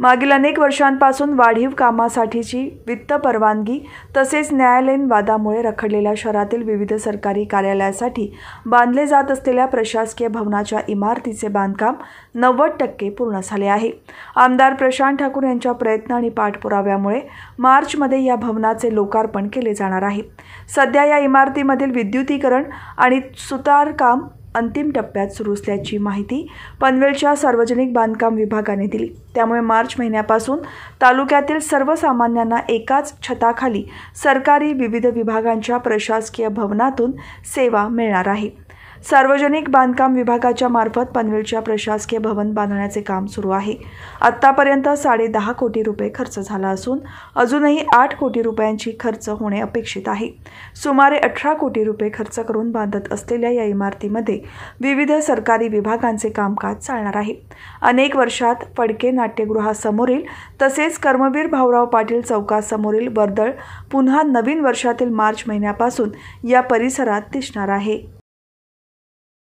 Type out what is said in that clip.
मागील अनेक वर्षांपासून वाढीव कामासाठीची वित्त परवानगी तसेच न्यायालयीन वादामुळे रखडलेल्या शहरातील विविध सरकारी कार्यालयासाठी बांधले जात असलेल्या प्रशासकीय भवनाच्या इमारतीचे बांधकाम नव्वद टक्के पूर्ण झाले आहे आमदार प्रशांत ठाकूर यांच्या प्रयत्न आणि पाठपुराव्यामुळे मार्चमध्ये या भवनाचे लोकार्पण केले जाणार आहे सध्या या इमारतीमधील विद्युतीकरण आणि सुतारकाम अंतिम टप्प्यात सुरू असल्याची माहिती पनवेलच्या सार्वजनिक बांधकाम विभागाने दिली त्यामुळे मार्च महिन्यापासून तालुक्यातील सर्वसामान्यांना एकाच छताखाली सरकारी विविध विभागांच्या प्रशासकीय भवनातून सेवा मिळणार आहे सार्वजनिक बांधकाम विभागाच्या मार्फत पनवेलच्या प्रशासकीय भवन बांधण्याचे काम सुरू आहे आत्तापर्यंत साडे दहा कोटी रुपये खर्च झाला असून अजूनही आठ कोटी रुपयांची खर्च होणे अपेक्षित आहे सुमारे अठरा कोटी रुपये खर्च करून बांधत असलेल्या या इमारतीमध्ये विविध सरकारी विभागांचे कामकाज चालणार आहे अनेक वर्षात फडके नाट्यगृहासमोरील तसेच कर्मवीर भाऊराव पाटील चौकासमोरील वर्दळ पुन्हा नवीन वर्षातील मार्च महिन्यापासून या परिसरात दिसणार आहे